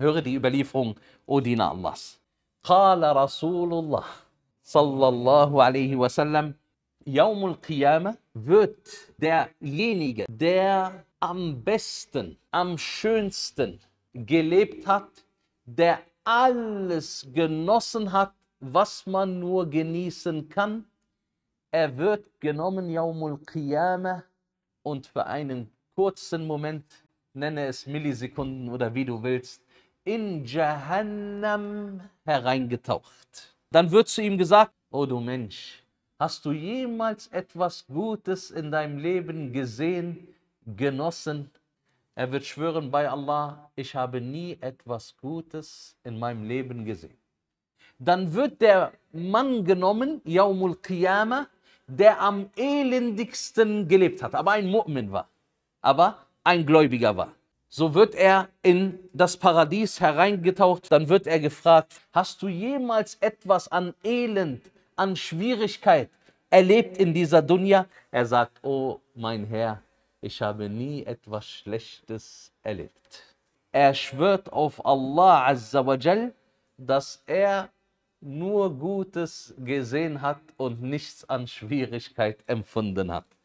Höre die Überlieferung, Odina Diener Allahs. Qala Rasulullah sallallahu alaihi wasallam, Yawmul Qiyamah wird derjenige, der am besten, am schönsten gelebt hat, der alles genossen hat, was man nur genießen kann, er wird genommen Yawmul Qiyamah und für einen kurzen Moment, nenne es Millisekunden oder wie du willst, in Jahannam hereingetaucht. Dann wird zu ihm gesagt, oh du Mensch, hast du jemals etwas Gutes in deinem Leben gesehen, genossen? Er wird schwören bei Allah, ich habe nie etwas Gutes in meinem Leben gesehen. Dann wird der Mann genommen, Yaumul Qiyamah, der am elendigsten gelebt hat, aber ein Mu'min war, aber ein Gläubiger war so wird er in das Paradies hereingetaucht, dann wird er gefragt, hast du jemals etwas an Elend, an Schwierigkeit erlebt in dieser Dunja? Er sagt, oh mein Herr, ich habe nie etwas Schlechtes erlebt. Er schwört auf Allah Azza wa Jal, dass er nur Gutes gesehen hat und nichts an Schwierigkeit empfunden hat.